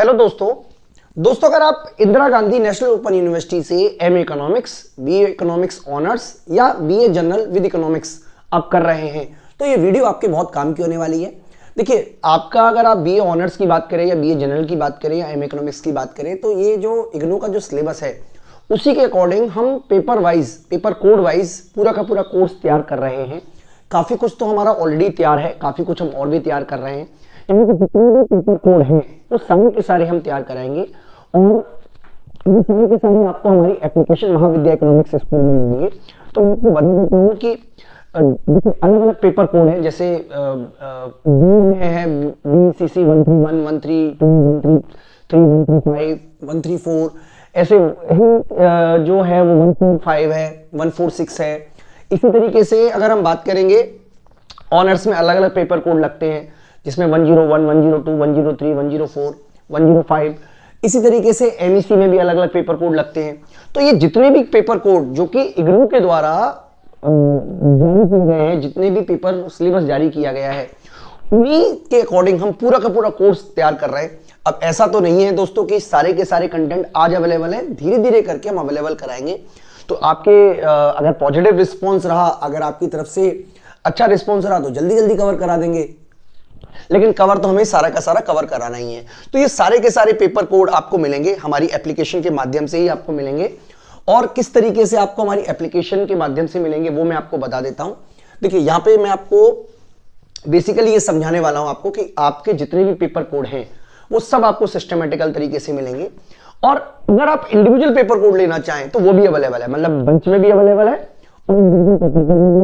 hello दोस्तों दोस्तों अगर आप Indira Gandhi national open university से M economics B economics honours या बीए जनरल विद इकोनॉमिक्स आप कर रहे हैं तो ये वीडियो आपके बहुत काम की होने वाली है देखिए आपका अगर आप बीए ऑनर्स की बात करें या बीए जनरल की बात करें या एम इकोनॉमिक्स की बात करें तो ये जो इग्नो का जो सिलेबस है उसी के अकॉर्डिंग हम paper wise paper code wise पूरा का पूरा कोर्स तैयार कर रहे हैं काफ़ी कुछ तो हमारा ऑलरेडी तैयार है काफ़ी कुछ हम और भी तैयार कर रहे हैं समूह के जितने भी पेपर कोड हैं तो समूह के सारे हम तैयार कराएंगे और ये सारे के सारे आपको हमारी एप्लीकेशन महाविद्या इकोनॉमिक्स स्कूल में मिलेंगे तो उनको बता देते हैं कि अलग अलग पेपर कोड है जैसे बी में है B C C one three one one three two one three three one three five one three four ऐसे ही जो है वो वन फोर फाइव है वन फोर सिक्स है इसी तरीके से अगर हम बात करेंगे ऑनर्स में अलग अलग पेपर कोड लगते हैं जिसमें one zero one one zero two one zero three one zero four one zero five इसी तरीके से एम e में भी अलग अलग पेपर कोड लगते हैं तो ये जितने भी पेपर कोड जो कि इग्नू के द्वारा जारी किए गए हैं जितने भी पेपर सिलेबस जारी किया गया है उन्हीं के अकॉर्डिंग हम पूरा का पूरा कोर्स तैयार कर रहे हैं अब ऐसा तो नहीं है दोस्तों कि सारे के सारे कंटेंट आज अवेलेबल है धीरे धीरे करके हम अवेलेबल कराएंगे तो आपके अगर पॉजिटिव रिस्पॉन्स रहा अगर आपकी तरफ से अच्छा रिस्पॉन्स रहा तो जल्दी जल्दी कवर करा देंगे लेकिन कवर तो हमें सारा का सारा कवर कराना ही है तो ये सारे के सारे पेपर कोड आपको मिलेंगे हमारी एप्लीकेशन के माध्यम से ही आपको मिलेंगे और किस तरीके से आपको हमारी एप्लीकेशन के माध्यम से मिलेंगे वो मैं आपको बता देता हूं देखिए यहां पे मैं आपको बेसिकली ये समझाने वाला हूं आपको कि आपके जितने भी पेपर कोड हैं वो सब आपको सिस्टमेटिकल तरीके से मिलेंगे और अगर आप इंडिविजुअल पेपर कोड लेना चाहें तो वो भी अवेलेबल है मतलब बंच में भी अवेलेबल है और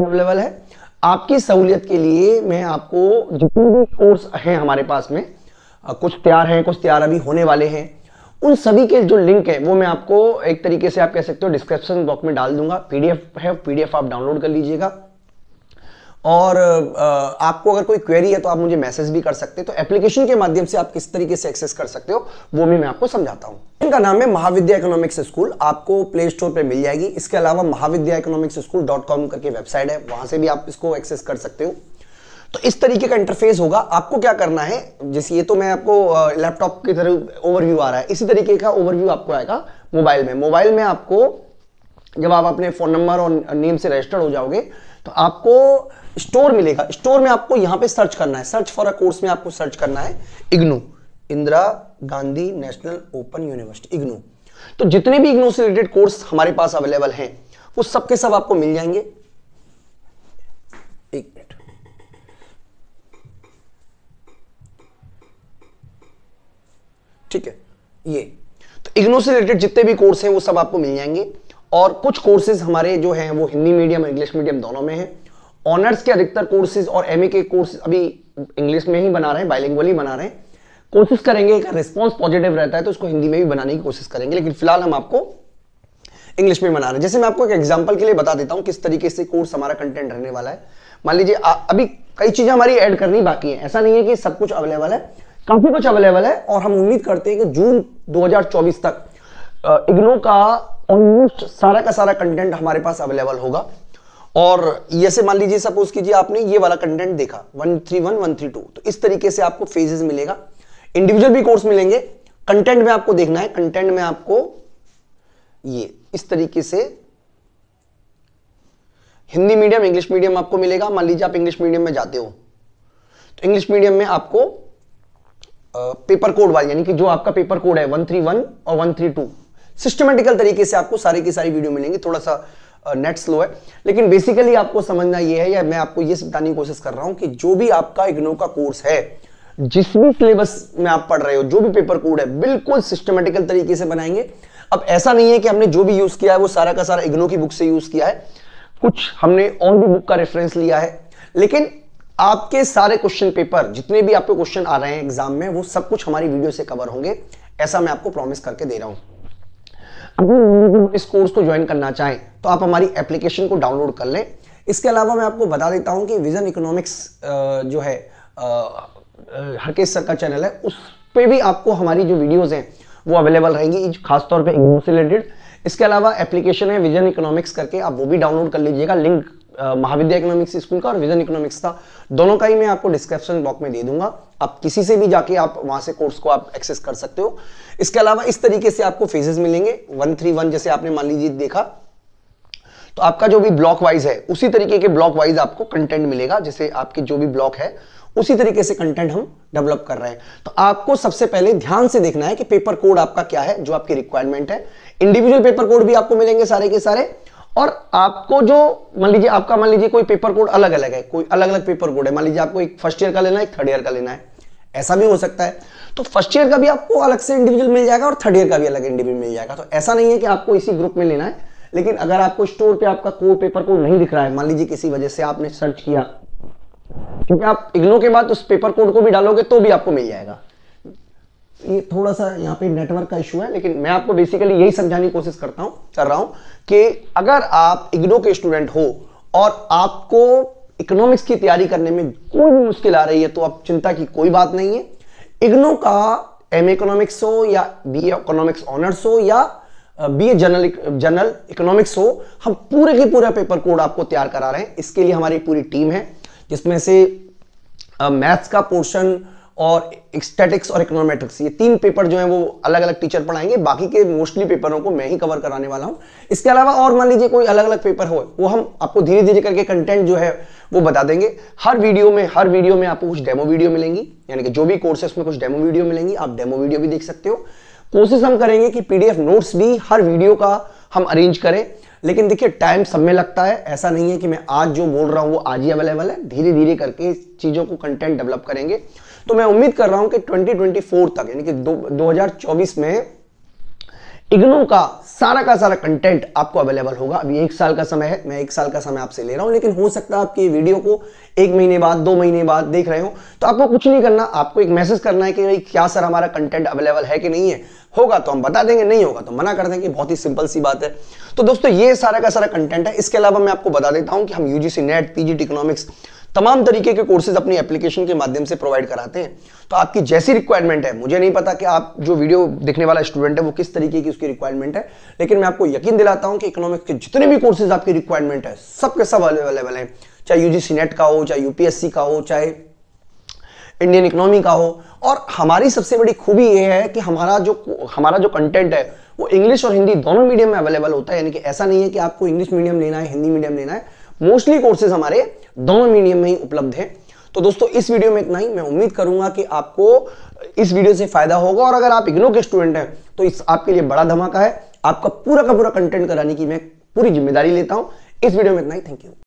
अवेलेबल है आपकी सहूलियत के लिए मैं आपको जितने भी कोर्स हैं हमारे पास में कुछ तैयार हैं कुछ तैयार अभी होने वाले हैं उन सभी के जो लिंक है वो मैं आपको एक तरीके से आप कह सकते हो डिस्क्रिप्शन बॉक्स में डाल दूंगा पीडीएफ है पीडीएफ आप डाउनलोड कर लीजिएगा और आपको अगर कोई क्वेरी है तो आप मुझे मैसेज भी कर सकते हैं तो एप्लीकेशन के माध्यम से आप किस तरीके से एक्सेस कर सकते हो वो भी मैं आपको समझाता हूँ इनका नाम है महाविद्या इकोनॉमिक्स स्कूल आपको प्ले स्टोर पर मिल जाएगी इसके अलावा Mahavidya economics school dot com करके वेबसाइट है वहां से भी आप इसको एक्सेस कर सकते हो तो इस तरीके का इंटरफेस होगा आपको क्या करना है जैसे ये तो मैं आपको लैपटॉप की तरह ओवरव्यू आ रहा है इसी तरीके का ओवरव्यू आपको आएगा मोबाइल में मोबाइल में आपको जब आप अपने फ़ोन नंबर और नेम से रजिस्टर्ड हो जाओगे तो आपको स्टोर मिलेगा स्टोर में आपको यहां पे सर्च करना है सर्च फॉर अ कोर्स में आपको सर्च करना है IGNOU Indira Gandhi national open university IGNOU तो जितने भी इग्नू से रिलेटेड कोर्स हमारे पास अवेलेबल हैं वो सबके सब आपको मिल जाएंगे एक मिनट ठीक है ये तो इग्नू से रिलेटेड जितने भी कोर्स हैं वो सब आपको मिल जाएंगे और कुछ कोर्सेज हमारे जो हैं वो हिंदी मीडियम इंग्लिश मीडियम दोनों में हैं ऑनर्स के अधिकतर कोर्सेज और एमए के कोर्सेज अभी इंग्लिश में ही बना रहे हैं बाइलिंगुअली बना रहे हैं कोशिश करेंगे कि रिस्पॉन्स पॉजिटिव रहता है तो उसको हिंदी में भी बनाने की कोशिश करेंगे लेकिन फिलहाल हम आपको इंग्लिश में बना रहे हैं जैसे मैं आपको एक एग्जाम्पल के लिए बता देता हूँ किस तरीके से कोर्स हमारा कंटेंट रहने वाला है मान लीजिए अभी कई चीज़ें हमारी ऐड करनी बाकी है ऐसा नहीं है कि सब कुछ अवेलेबल है काफ़ी कुछ अवेलेबल है और हम उम्मीद करते हैं कि जून 2024 तक इग्नो का ऑलमोस्ट सारा का सारा कंटेंट हमारे पास अवेलेबल होगा और ये e मान लीजिए सपोज कीजिए आपने ये वाला कंटेंट देखा one three one one three two तो इस तरीके से आपको फेजेस मिलेगा इंडिविजुअल भी कोर्स मिलेंगे कंटेंट में आपको देखना है कंटेंट में आपको ये इस तरीके से हिंदी मीडियम इंग्लिश मीडियम आपको मिलेगा मान लीजिए आप इंग्लिश मीडियम में जाते हो तो इंग्लिश मीडियम में आपको पेपर कोड वाली यानी कि जो आपका पेपर कोड है वन थ्री वन और वन थ्री टू सिस्टमेटिकल तरीके से आपको सारे की सारी वीडियो मिलेंगी थोड़ा सा नेट स्लो है लेकिन बेसिकली आपको समझना यह है या मैं आपको यह समझाने की कोशिश कर रहा हूं कि जो भी आपका इग्नो का कोर्स है जिस भी सिलेबस में आप पढ़ रहे हो जो भी पेपर कोड है बिल्कुल सिस्टमेटिकल तरीके से बनाएंगे अब ऐसा नहीं है कि हमने जो भी यूज किया है वो सारा का सारा इग्नो की बुक से यूज किया है कुछ हमने ऑन बुक का रेफरेंस लिया है लेकिन आपके सारे क्वेश्चन पेपर जितने भी आपके क्वेश्चन आ रहे हैं एग्जाम में वो सब कुछ हमारी वीडियो से कवर होंगे ऐसा मैं आपको प्रॉमिस करके दे रहा हूं अगर इस कोर्स को ज्वाइन करना चाहें तो आप हमारी एप्लीकेशन को डाउनलोड कर लें इसके अलावा मैं आपको बता देता हूँ कि विजन इकोनॉमिक्स जो है हरकेश सर का चैनल है उस पर भी आपको हमारी जो वीडियोज़ हैं वो अवेलेबल रहेंगी खासतौर पर इंग्लिश रिलेटेड इसके अलावा एप्लीकेशन है विजन इकोनॉमिक्स करके आप वो भी डाउनलोड कर लीजिएगा लिंक महाविद्या इकोनॉमिक्स स्कूल का और विजन इकोनॉमिक्स का दोनों का ही मैं आपको डिस्क्रिप्शन बॉक्स में दे दूंगा आप किसी से भी जाके आप वहां से कोर्स को आप एक्सेस कर सकते हो इसके अलावा इस तरीके से आपको फेजेस मिलेंगे वन थ्री वन जैसे आपने मान लीजिए देखा तो आपका जो भी ब्लॉक वाइज है उसी तरीके के ब्लॉक वाइज आपको कंटेंट मिलेगा जैसे आपके जो भी ब्लॉक है उसी तरीके से कंटेंट हम डेवलप कर रहे हैं तो आपको सबसे पहले ध्यान से देखना है कि पेपर कोड आपका क्या है जो आपकी रिक्वायरमेंट है इंडिविजुअल पेपर कोड भी आपको मिलेंगे सारे के सारे और आपको जो मान लीजिए आपका मान लीजिए कोई पेपर कोड अलग अलग है कोई अलग अलग पेपर कोड है मान लीजिए आपको एक फर्स्ट ईयर का लेना है थर्ड ईयर का लेना है ऐसा भी हो सकता है तो फर्स्ट ईयर का भी आपको अलग से इंडिविजुअल मिल जाएगा और थर्ड ईयर का भी अलग इंडिविजुअल मिल जाएगा तो ऐसा नहीं है कि आपको इसी ग्रुप में लेना है लेकिन अगर आपको स्टोर पे आपका कोड पेपर कोड नहीं दिख रहा है मान लीजिए किसी वजह से आपने सर्च किया क्योंकि आप इग्नो के बाद उस पेपर कोड को भी डालोगे तो भी आपको मिल जाएगा ये थोड़ा सा यहाँ पे नेटवर्क का इशू है लेकिन मैं आपको बेसिकली यही समझाने की कोशिश करता हूँ कर रहा हूँ कि अगर आप इग्नो के स्टूडेंट हो और आपको इकोनॉमिक्स की तैयारी करने में कोई भी मुश्किल आ रही है तो आप चिंता की कोई बात नहीं है इग्नो का एम इकोनॉमिक्स हो या बी इकोनॉमिक्स ऑनर्स हो या B A general general economics हो हम पूरे के पूरा पेपर कोड आपको तैयार करा रहे हैं इसके लिए हमारी पूरी टीम है जिसमें से मैथ्स का पोर्शन और स्टेटिक्स और इकोनोमेट्रिक्स ये तीन पेपर जो है वो अलग अलग टीचर पढ़ाएंगे बाकी के मोस्टली पेपरों को मैं ही कवर कराने वाला हूँ इसके अलावा और मान लीजिए कोई अलग अलग पेपर हो वो हम आपको धीरे धीरे करके कंटेंट जो है वो बता देंगे हर वीडियो में हर वीडियो में आपको कुछ डेमो वीडियो मिलेंगी यानी कि जो भी कोर्सेस में कुछ डेमो वीडियो मिलेंगी आप डेमो वीडियो भी देख सकते हो कोशिश हम करेंगे कि पी नोट्स भी हर वीडियो का हम अरेंज करें लेकिन देखिए टाइम सब में लगता है ऐसा नहीं है कि मैं आज जो बोल रहा हूँ वो आज ही अवेलेबल है धीरे धीरे करके चीज़ों को कंटेंट डेवलप करेंगे तो मैं उम्मीद कर रहा हूं कि 2024 तक यानी कि दो 2024 में इग्नू का सारा का सारा कंटेंट आपको अवेलेबल होगा अभी एक साल का समय है मैं एक साल का समय आपसे ले रहा हूं लेकिन हो सकता है आपकी वीडियो को एक महीने बाद दो महीने बाद देख रहे हो तो आपको कुछ नहीं करना आपको एक मैसेज करना है कि भाई क्या सर हमारा कंटेंट अवेलेबल है कि नहीं है होगा तो हम बता देंगे नहीं होगा तो मना कर देंगे बहुत ही सिंपल सी बात है तो दोस्तों ये सारा का सारा कंटेंट है इसके अलावा मैं आपको बता देता हूं कि हम यूजीसी नेट पीजी इकोनॉमिक्स तमाम तरीके के कोर्सेज अपनी एप्लीकेशन के माध्यम से प्रोवाइड कराते हैं तो आपकी जैसी रिक्वायरमेंट है मुझे नहीं पता कि आप जो वीडियो देखने वाला स्टूडेंट है वो किस तरीके की उसकी रिक्वायरमेंट है लेकिन मैं आपको यकीन दिलाता हूं कि इकोनॉमिक्स के जितने भी कोर्सेज आपकी रिक्वायरमेंट है सब अवेलेबल सब अवेलेबल चाहे यूजीसी नेट का हो चाहे यूपीएससी का हो चाहे इंडियन इकोनॉमी का हो और हमारी सबसे बड़ी खूबी यह है कि हमारा जो हमारा जो कंटेंट है वो इंग्लिश और हिंदी दोनों मीडियम में अवेलेबल होता है यानी कि ऐसा नहीं है कि आपको इंग्लिश मीडियम लेना है हिंदी मीडियम लेना है मोस्टली कोर्सेज हमारे दोनों मीडियम में ही उपलब्ध है तो दोस्तों इस वीडियो में इतना ही मैं उम्मीद करूंगा कि आपको इस वीडियो से फायदा होगा और अगर आप इग्नो के स्टूडेंट हैं तो इस आपके लिए बड़ा धमाका है आपका पूरा का पूरा कंटेंट कराने की मैं पूरी जिम्मेदारी लेता हूं इस वीडियो में इतना ही थैंक यू